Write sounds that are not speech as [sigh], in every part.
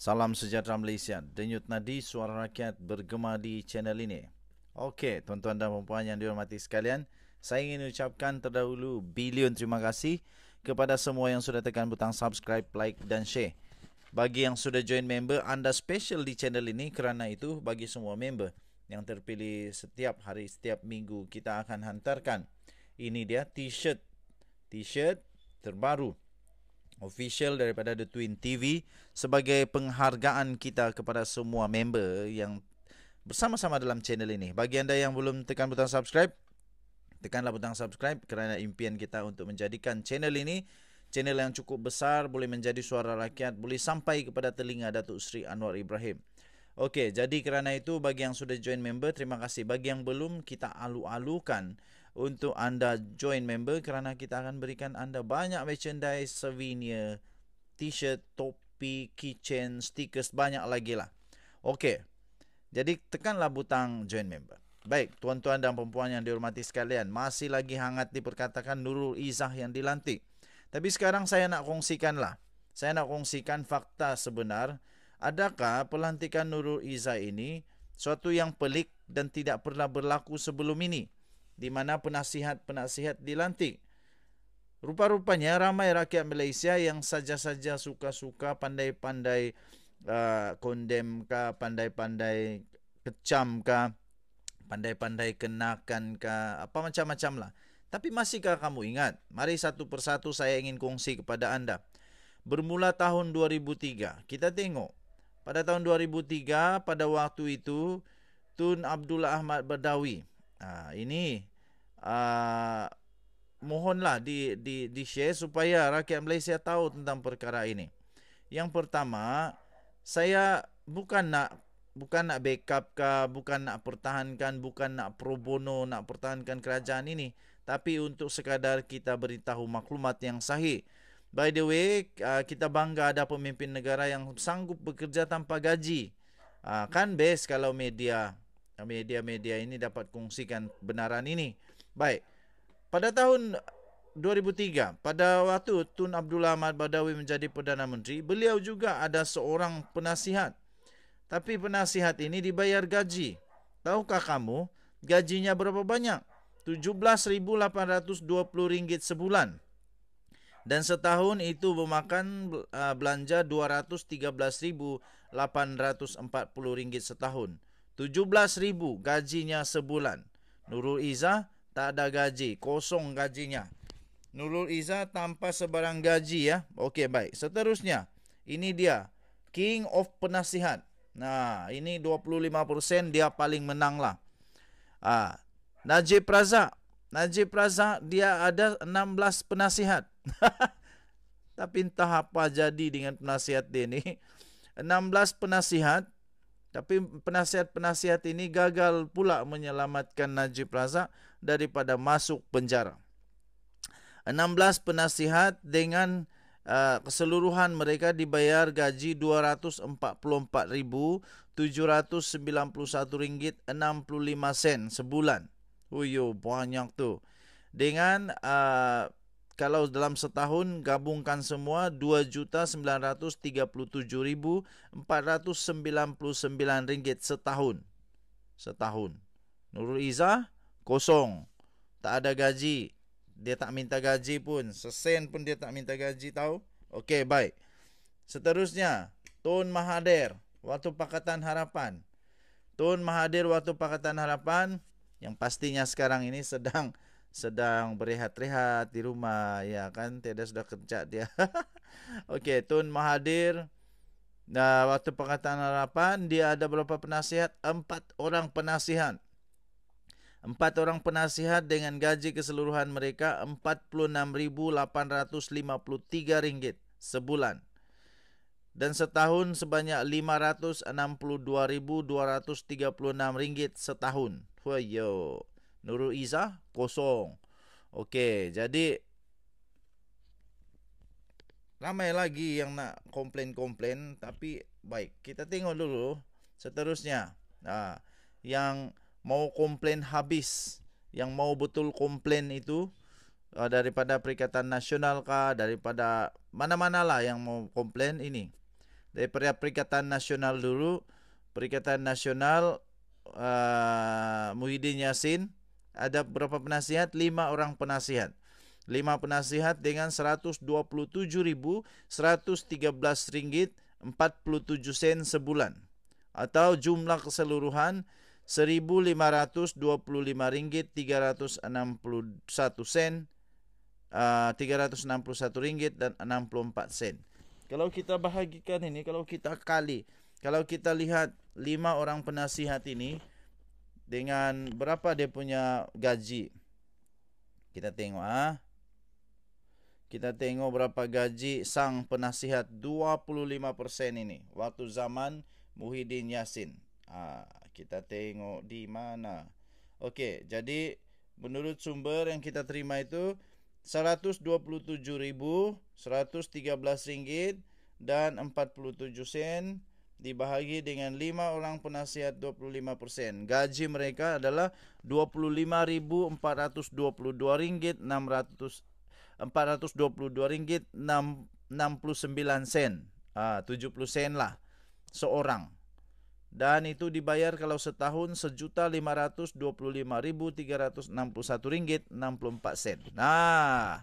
Salam sejahtera Malaysia. Denyut nadi suara rakyat bergema di channel ini. Okey, tuan-tuan dan puan-puan yang dihormati sekalian, saya ingin ucapkan terdahulu bilion terima kasih kepada semua yang sudah tekan butang subscribe, like dan share. Bagi yang sudah join member, anda special di channel ini kerana itu bagi semua member yang terpilih setiap hari, setiap minggu kita akan hantarkan. Ini dia t-shirt, t-shirt terbaru official daripada The Twin TV sebagai penghargaan kita kepada semua member yang bersama-sama dalam channel ini. Bagi anda yang belum tekan butang subscribe, tekanlah butang subscribe kerana impian kita untuk menjadikan channel ini channel yang cukup besar boleh menjadi suara rakyat boleh sampai kepada telinga Datuk Seri Anwar Ibrahim. Okey, jadi kerana itu bagi yang sudah join member terima kasih. Bagi yang belum kita alu-alukan untuk anda join member kerana kita akan berikan anda banyak merchandise souvenir, t-shirt, topi, kitchen, stickers, banyak lagi lah. Okey. Jadi tekanlah butang join member. Baik, tuan-tuan dan perempuan yang dihormati sekalian, masih lagi hangat diperkatakan Nurul Izzah yang dilantik. Tapi sekarang saya nak kongsikanlah. Saya nak kongsikan fakta sebenar. Adakah pelantikan Nurul Izzah ini suatu yang pelik dan tidak pernah berlaku sebelum ini? di mana penasihat-penasihat dilantik. Rupa-rupanya ramai rakyat Malaysia yang saja-saja suka-suka pandai-pandai uh, kondem uh, kah, pandai-pandai kecam kah, pandai-pandai kenakan kah, apa macam-macam lah. Tapi masihkah kamu ingat? Mari satu persatu saya ingin kongsi kepada anda. Bermula tahun 2003, kita tengok. Pada tahun 2003, pada waktu itu, Tun Abdullah Ahmad Badawi. Ah, ini Ah, mohonlah di di di share supaya rakyat Malaysia tahu tentang perkara ini. Yang pertama, saya bukan nak bukan nak backup ke, bukan nak pertahankan, bukan nak pro bono nak pertahankan kerajaan ini, tapi untuk sekadar kita beritahu maklumat yang sahih. By the way, ah, kita bangga ada pemimpin negara yang sanggup bekerja tanpa gaji. Ah, kan best kalau media media-media ini dapat kongsikan benaran ini. Baik. Pada tahun 2003, pada waktu Tun Abdul Ahmad Badawi menjadi Perdana Menteri, beliau juga ada seorang penasihat. Tapi penasihat ini dibayar gaji. Tahukah kamu gajinya berapa banyak? RM17,820 sebulan. Dan setahun itu memakan uh, belanja RM213,840 setahun. RM17,000 gajinya sebulan. Nurul Izzah, tak ada gaji, kosong gajinya. Nurul Iza tanpa sebarang gaji ya. Okey baik. Seterusnya, ini dia King of Penasihat. Nah, ini 25% dia paling menang lah. Ah, Najib Razak. Najib Razak dia ada 16 penasihat. [laughs] Tapi entah apa jadi dengan penasihat dia ni. 16 penasihat tapi penasihat-penasihat ini gagal pula menyelamatkan Najib Razak daripada masuk penjara. 16 penasihat dengan uh, keseluruhan mereka dibayar gaji 244,791 ringgit 65 sen sebulan. Huyo banyak tu. Dengan uh, kalau dalam setahun gabungkan semua 2,937,499 ringgit setahun. Setahun. Nurul Izzah kosong tak ada gaji dia tak minta gaji pun sesen pun dia tak minta gaji tahu okey baik seterusnya Tun mahadir waktu pakatan harapan Tun mahadir waktu pakatan harapan yang pastinya sekarang ini sedang sedang berehat-rehat di rumah ya kan tiada sudah kerja dia [laughs] okey Tun mahadir Nah, waktu pengatahan harapan, dia ada beberapa penasihat, empat orang penasihat empat orang penasihat dengan gaji keseluruhan mereka RM46,853 sebulan dan setahun sebanyak RM562,236 setahun. Huyo. Nurul Iza kosong. Okey, jadi ramai lagi yang nak komplain-komplain tapi baik, kita tengok dulu seterusnya. Nah, ha, yang mau komplain habis yang mau betul komplain itu uh, daripada Perikatan Nasional ka daripada mana-mana lah yang mau komplain ini dari Perikatan Nasional dulu Perikatan Nasional uh, Muhyiddin Yassin ada berapa penasihat? Lima orang penasihat. Lima penasihat dengan seratus seratus dua puluh tujuh tiga belas ringgit empat puluh tujuh sen sebulan. Atau jumlah keseluruhan ringgit 1525.361 sen ah, uh, 361 ringgit dan 64 sen. Kalau kita bahagikan ini, kalau kita kali, kalau kita lihat lima orang penasihat ini dengan berapa dia punya gaji. Kita tengok ah. Kita tengok berapa gaji sang penasihat 25% ini waktu zaman Muhyiddin Yassin. Ah, kita tengok di mana. Okey, jadi menurut sumber yang kita terima itu 127,113 ringgit dan 47 sen dibahagi dengan 5 orang penasihat 25%. Gaji mereka adalah 25,422 ringgit 600 422 ringgit 69 sen. Ah 70 sen lah seorang dan itu dibayar kalau setahun sejuta lima ratus dua puluh lima ribu tiga ratus enam puluh satu ringgit enam puluh empat sen. Nah,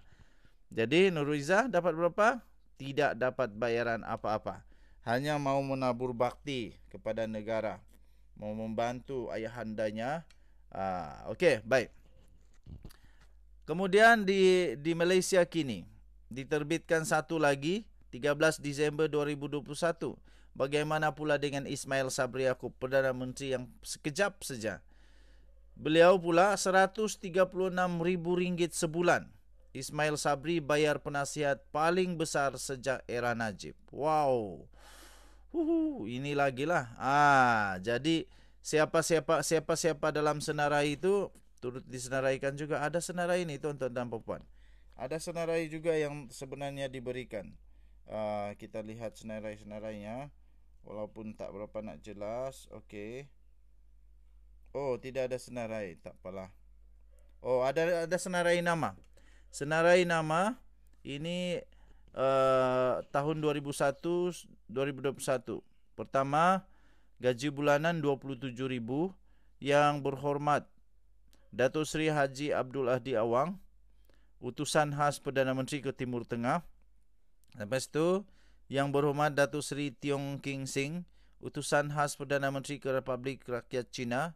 jadi Nuriza dapat berapa? Tidak dapat bayaran apa-apa. Hanya mau menabur bakti kepada negara, mau membantu ayahandanya. Ah, Okey, baik. Kemudian di di Malaysia kini diterbitkan satu lagi 13 Disember 2021. Bagaimana pula dengan Ismail Sabri Yaakob, Perdana Menteri yang sekejap saja. Beliau pula RM136,000 sebulan. Ismail Sabri bayar penasihat paling besar sejak era Najib. Wow. Uhuh, ini lagi lah. Ah, jadi siapa-siapa siapa-siapa dalam senarai itu turut disenaraikan juga. Ada senarai ini tuan-tuan dan puan-puan. Ada senarai juga yang sebenarnya diberikan. Uh, kita lihat senarai-senarainya. Senarai. senarai senarainya Walaupun tak berapa nak jelas Okey Oh tidak ada senarai Tak apalah Oh ada ada senarai nama Senarai nama Ini uh, Tahun 2001 2021 Pertama Gaji bulanan 27000 Yang berhormat Dato' Sri Haji Abdul Ahdi Awang Utusan khas Perdana Menteri ke Timur Tengah Lepas itu yang Berhormat Datuk Seri Tiong King Sing, Utusan Khas Perdana Menteri ke Republik Rakyat China,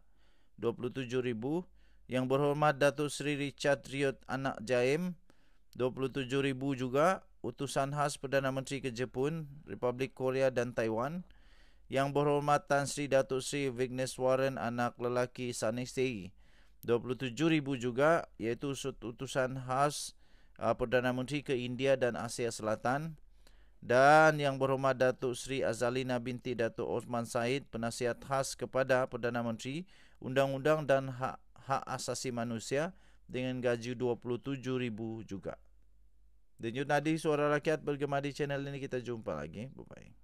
27,000. Yang Berhormat Datuk Seri Richard Riot Anak Jaim, 27,000 juga. Utusan Khas Perdana Menteri ke Jepun, Republik Korea dan Taiwan. Yang Berhormat Tan Sri Datuk Seri Vignes Warren Anak Lelaki Sanistei, 27,000 juga iaitu utusan khas uh, Perdana Menteri ke India dan Asia Selatan dan yang berhormat Datuk Sri Azalina binti Datuk Osman Said penasihat khas kepada Perdana Menteri Undang-Undang dan Hak, Hak Asasi Manusia dengan gaji 27000 juga. Denyut nadi suara rakyat bergema di channel ini kita jumpa lagi. Bye bye.